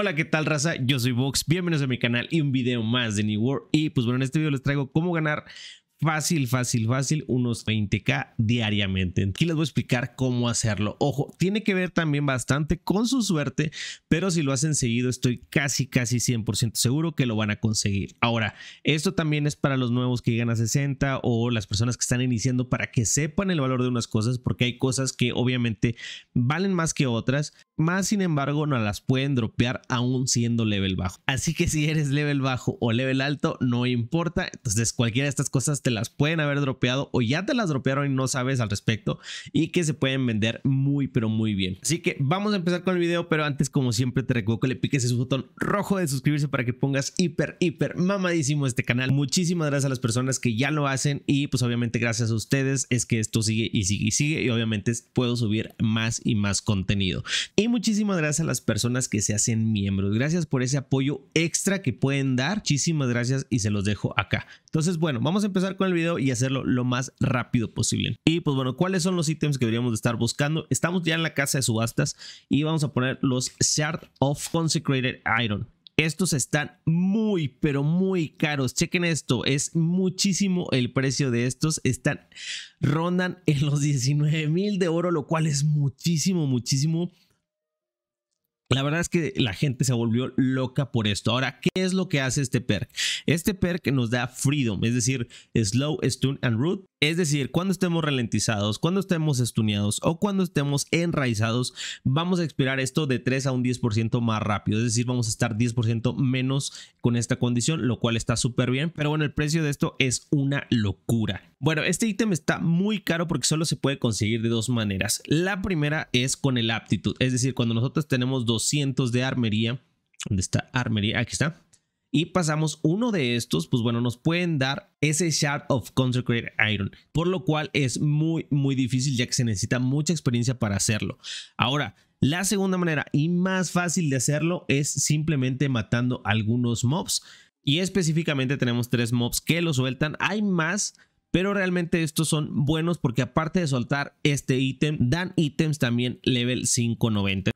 Hola, ¿qué tal raza? Yo soy Vox, bienvenidos a mi canal y un video más de New World y pues bueno, en este video les traigo cómo ganar fácil, fácil, fácil, unos 20k diariamente. Aquí les voy a explicar cómo hacerlo. Ojo, tiene que ver también bastante con su suerte, pero si lo hacen seguido, estoy casi, casi 100% seguro que lo van a conseguir. Ahora, esto también es para los nuevos que llegan a 60 o las personas que están iniciando para que sepan el valor de unas cosas, porque hay cosas que obviamente valen más que otras más sin embargo, no las pueden dropear aún siendo level bajo. Así que si eres level bajo o level alto, no importa. Entonces, cualquiera de estas cosas te las pueden haber dropeado o ya te las dropearon y no sabes al respecto y que se pueden vender muy, pero muy bien. Así que vamos a empezar con el video, pero antes, como siempre, te recuerdo que le piques ese botón rojo de suscribirse para que pongas hiper, hiper mamadísimo este canal. Muchísimas gracias a las personas que ya lo hacen y pues obviamente gracias a ustedes es que esto sigue y sigue y sigue y obviamente puedo subir más y más contenido muchísimas gracias a las personas que se hacen miembros. Gracias por ese apoyo extra que pueden dar. Muchísimas gracias y se los dejo acá. Entonces, bueno, vamos a empezar con el video y hacerlo lo más rápido posible. Y pues bueno, ¿cuáles son los ítems que deberíamos estar buscando? Estamos ya en la casa de subastas y vamos a poner los Shard of Consecrated Iron. Estos están muy, pero muy caros. Chequen esto, es muchísimo el precio de estos. Están, rondan en los 19 mil de oro, lo cual es muchísimo, muchísimo la verdad es que la gente se volvió loca por esto. Ahora, ¿qué es lo que hace este perk? Este perk nos da freedom, es decir, slow, stun and root es decir, cuando estemos ralentizados, cuando estemos estuneados o cuando estemos enraizados, vamos a expirar esto de 3 a un 10% más rápido. Es decir, vamos a estar 10% menos con esta condición, lo cual está súper bien. Pero bueno, el precio de esto es una locura. Bueno, este ítem está muy caro porque solo se puede conseguir de dos maneras. La primera es con el aptitud, es decir, cuando nosotros tenemos 200 de armería, ¿dónde está armería? Aquí está y pasamos uno de estos, pues bueno, nos pueden dar ese Shard of Consecrated Iron, por lo cual es muy, muy difícil ya que se necesita mucha experiencia para hacerlo. Ahora, la segunda manera y más fácil de hacerlo es simplemente matando algunos mobs. Y específicamente tenemos tres mobs que lo sueltan. Hay más, pero realmente estos son buenos porque aparte de soltar este ítem, dan ítems también level 590.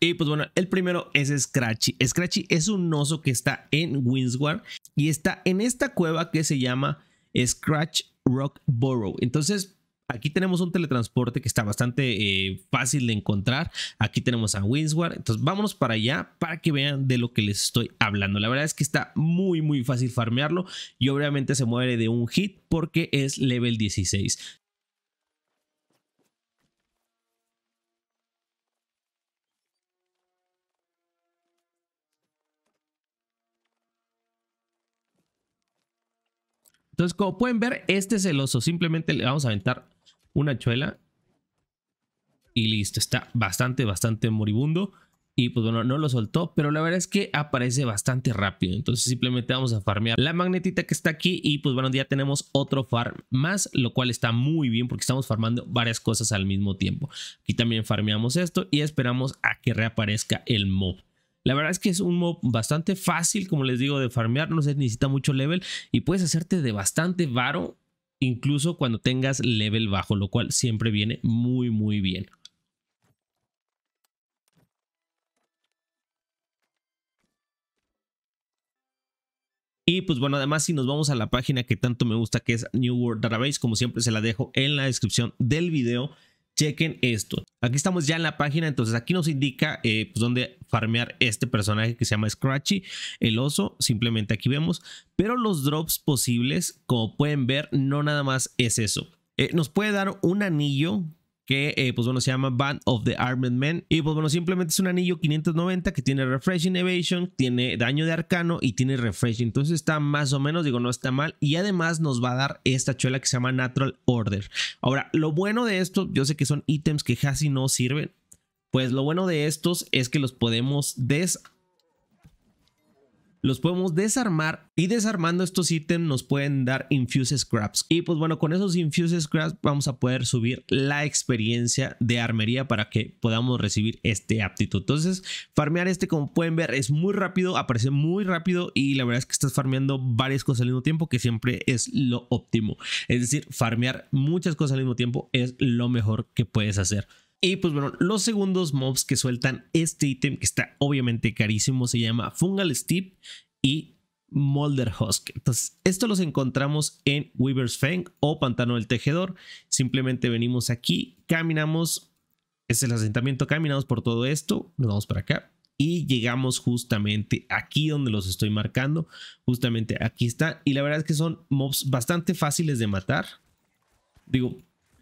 Y pues bueno, el primero es Scratchy. Scratchy es un oso que está en Windsward y está en esta cueva que se llama Scratch Rock Burrow. Entonces, aquí tenemos un teletransporte que está bastante eh, fácil de encontrar. Aquí tenemos a Windsward. Entonces, vámonos para allá para que vean de lo que les estoy hablando. La verdad es que está muy, muy fácil farmearlo y obviamente se muere de un hit porque es level 16. Entonces, como pueden ver, este es el oso. Simplemente le vamos a aventar una chuela Y listo, está bastante, bastante moribundo. Y pues bueno, no lo soltó, pero la verdad es que aparece bastante rápido. Entonces simplemente vamos a farmear la magnetita que está aquí y pues bueno, ya tenemos otro farm más, lo cual está muy bien porque estamos farmando varias cosas al mismo tiempo. Aquí también farmeamos esto y esperamos a que reaparezca el mob. La verdad es que es un mob bastante fácil, como les digo, de farmear, no se necesita mucho level y puedes hacerte de bastante varo incluso cuando tengas level bajo, lo cual siempre viene muy muy bien. Y pues bueno, además si nos vamos a la página que tanto me gusta que es New World Database, como siempre se la dejo en la descripción del video, chequen esto. Aquí estamos ya en la página, entonces aquí nos indica eh, pues, dónde farmear este personaje que se llama Scratchy, el oso, simplemente aquí vemos. Pero los drops posibles, como pueden ver, no nada más es eso. Eh, nos puede dar un anillo que eh, pues bueno se llama Band of the Armed Men y pues bueno simplemente es un anillo 590 que tiene Refreshing Evasion, tiene daño de arcano y tiene Refreshing, entonces está más o menos, digo no está mal y además nos va a dar esta chuela que se llama Natural Order. Ahora, lo bueno de esto, yo sé que son ítems que casi no sirven, pues lo bueno de estos es que los podemos des los podemos desarmar y desarmando estos ítems nos pueden dar Infuse Scraps. Y pues bueno, con esos Infuse Scraps vamos a poder subir la experiencia de armería para que podamos recibir este aptitud. Entonces, farmear este como pueden ver es muy rápido, aparece muy rápido y la verdad es que estás farmeando varias cosas al mismo tiempo que siempre es lo óptimo. Es decir, farmear muchas cosas al mismo tiempo es lo mejor que puedes hacer. Y pues bueno, los segundos mobs que sueltan este ítem, que está obviamente carísimo, se llama Fungal Steep y Molder Husk. Entonces, esto los encontramos en Weaver's Fang o Pantano del Tejedor. Simplemente venimos aquí, caminamos, es el asentamiento, caminamos por todo esto, nos vamos para acá y llegamos justamente aquí donde los estoy marcando. Justamente aquí está. Y la verdad es que son mobs bastante fáciles de matar. Digo,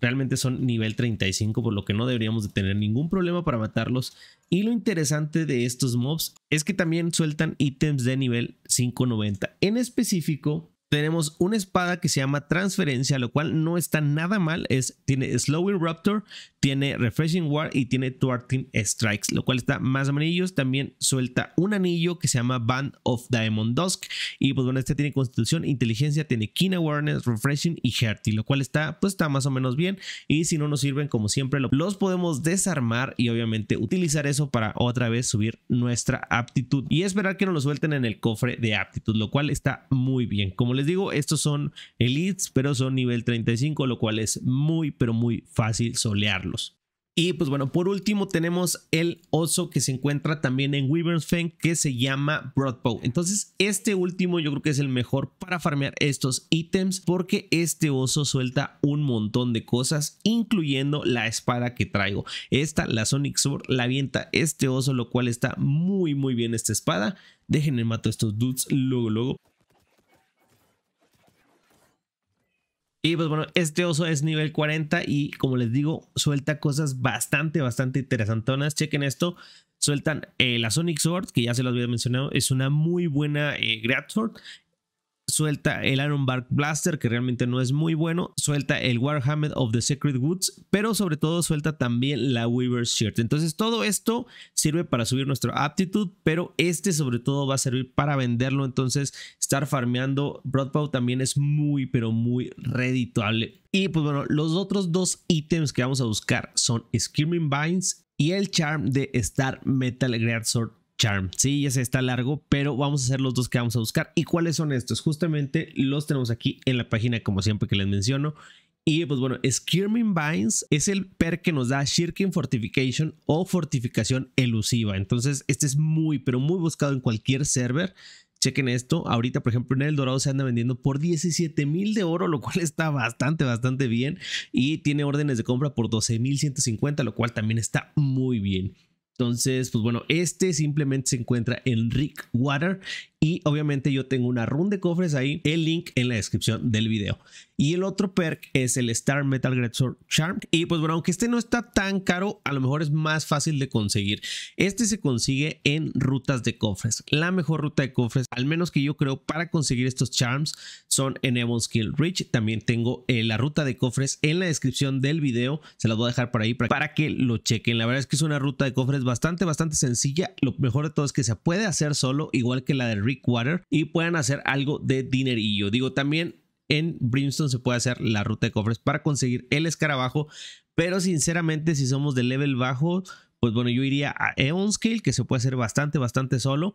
Realmente son nivel 35, por lo que no deberíamos de tener ningún problema para matarlos. Y lo interesante de estos mobs es que también sueltan ítems de nivel 590. En específico, tenemos una espada que se llama transferencia, lo cual no está nada mal. Es, tiene Slow Raptor, tiene Refreshing War y tiene Thwarting Strikes, lo cual está más amarillos. También suelta un anillo que se llama Band of Diamond Dusk. Y pues bueno, este tiene constitución, inteligencia, tiene Keen Awareness, Refreshing y Hearty, lo cual está, pues está más o menos bien. Y si no nos sirven, como siempre, los podemos desarmar y obviamente utilizar eso para otra vez subir nuestra aptitud y esperar que nos lo suelten en el cofre de aptitud, lo cual está muy bien. Como les digo, estos son elites, pero son nivel 35, lo cual es muy, pero muy fácil solearlos. Y pues bueno, por último tenemos el oso que se encuentra también en feng que se llama Broadbow. Entonces este último yo creo que es el mejor para farmear estos ítems porque este oso suelta un montón de cosas incluyendo la espada que traigo. Esta, la Sonic Sword, la avienta este oso lo cual está muy muy bien esta espada. Déjenme mato estos dudes luego luego. Y pues bueno, este oso es nivel 40 y como les digo, suelta cosas bastante, bastante interesantonas. Chequen esto. Sueltan eh, la Sonic Sword, que ya se los había mencionado, es una muy buena eh, Grad Sword suelta el Iron Bark Blaster, que realmente no es muy bueno, suelta el Warhammer of the Sacred Woods, pero sobre todo suelta también la Weaver's Shirt. Entonces todo esto sirve para subir nuestra aptitud, pero este sobre todo va a servir para venderlo, entonces estar farmeando Broadbow también es muy, pero muy redituable. Y pues bueno, los otros dos ítems que vamos a buscar son Screaming Vines y el Charm de Star Metal Greatsword Charm. Sí, ya se está largo, pero vamos a hacer los dos que vamos a buscar. ¿Y cuáles son estos? Justamente los tenemos aquí en la página, como siempre que les menciono. Y pues bueno, Skirming Vines es el per que nos da Shirking Fortification o fortificación elusiva. Entonces, este es muy, pero muy buscado en cualquier server. Chequen esto. Ahorita, por ejemplo, en El Dorado se anda vendiendo por 17 mil de oro, lo cual está bastante, bastante bien. Y tiene órdenes de compra por 12 mil lo cual también está muy bien. Entonces, pues bueno, este simplemente se encuentra en Rick Water y obviamente yo tengo una run de cofres ahí, el link en la descripción del video. Y el otro perk es el Star Metal Greatsword Charm. Y pues bueno, aunque este no está tan caro, a lo mejor es más fácil de conseguir. Este se consigue en rutas de cofres. La mejor ruta de cofres, al menos que yo creo, para conseguir estos charms son en skill Kill Reach. También tengo eh, la ruta de cofres en la descripción del video. Se la voy a dejar por ahí para, para que lo chequen. La verdad es que es una ruta de cofres bastante, bastante sencilla. Lo mejor de todo es que se puede hacer solo, igual que la de Rick Water y puedan hacer algo de dinerillo. Digo, también en Brimstone se puede hacer la ruta de cofres para conseguir el escarabajo, pero sinceramente si somos de level bajo, pues bueno, yo iría a Eon Scale, que se puede hacer bastante, bastante solo,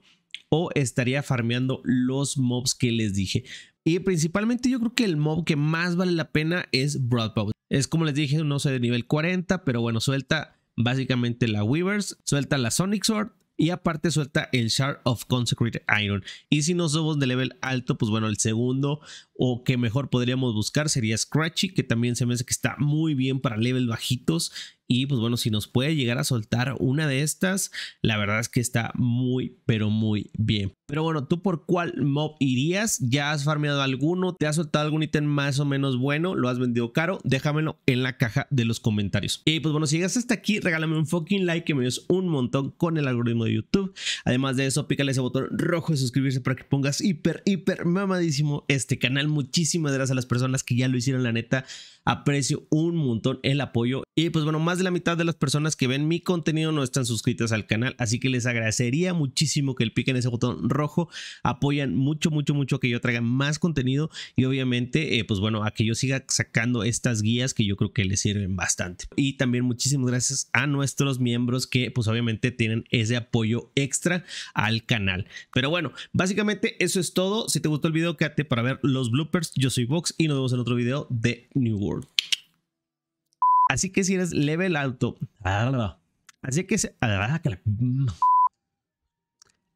o estaría farmeando los mobs que les dije. Y principalmente yo creo que el mob que más vale la pena es broadbow Es como les dije, no soy de nivel 40, pero bueno, suelta básicamente la Weavers, suelta la Sonic Sword, y aparte suelta el Shard of Consecrated Iron. Y si no somos de level alto, pues bueno, el segundo o que mejor podríamos buscar sería Scratchy, que también se me hace que está muy bien para level bajitos. Y pues bueno, si nos puede llegar a soltar una de estas, la verdad es que está muy, pero muy bien. Pero bueno, ¿tú por cuál mob irías? ¿Ya has farmeado alguno? ¿Te has soltado algún ítem más o menos bueno? ¿Lo has vendido caro? Déjamelo en la caja de los comentarios. Y pues bueno, si llegas hasta aquí, regálame un fucking like que me ayudas un montón con el algoritmo de YouTube. Además de eso, pícale ese botón rojo de suscribirse para que pongas hiper, hiper mamadísimo este canal muchísimas gracias a las personas que ya lo hicieron, la neta. Aprecio un montón el apoyo. Y pues bueno, más de la mitad de las personas que ven mi contenido no están suscritas al canal, así que les agradecería muchísimo que le piquen ese botón rojo. Apoyan mucho, mucho, mucho que yo traiga más contenido y obviamente, eh, pues bueno, a que yo siga sacando estas guías que yo creo que les sirven bastante. Y también muchísimas gracias a nuestros miembros que pues obviamente tienen ese apoyo extra al canal. Pero bueno, básicamente eso es todo. Si te gustó el video, quédate para ver los bloopers. Yo soy Vox y nos vemos en otro video de New World. Así que si eres level alto. Así que,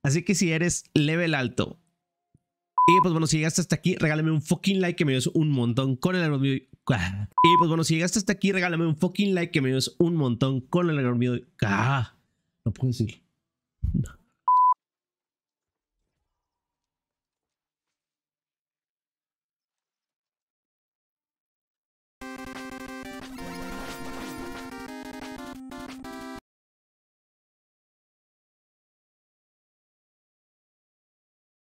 así que si eres level alto. Y pues bueno, si llegaste hasta aquí, regálame un fucking like que me dio un montón con el mío Y pues bueno, si llegaste hasta aquí, regálame un fucking like que me dio un montón con el mío No puedo decir. No. Bye.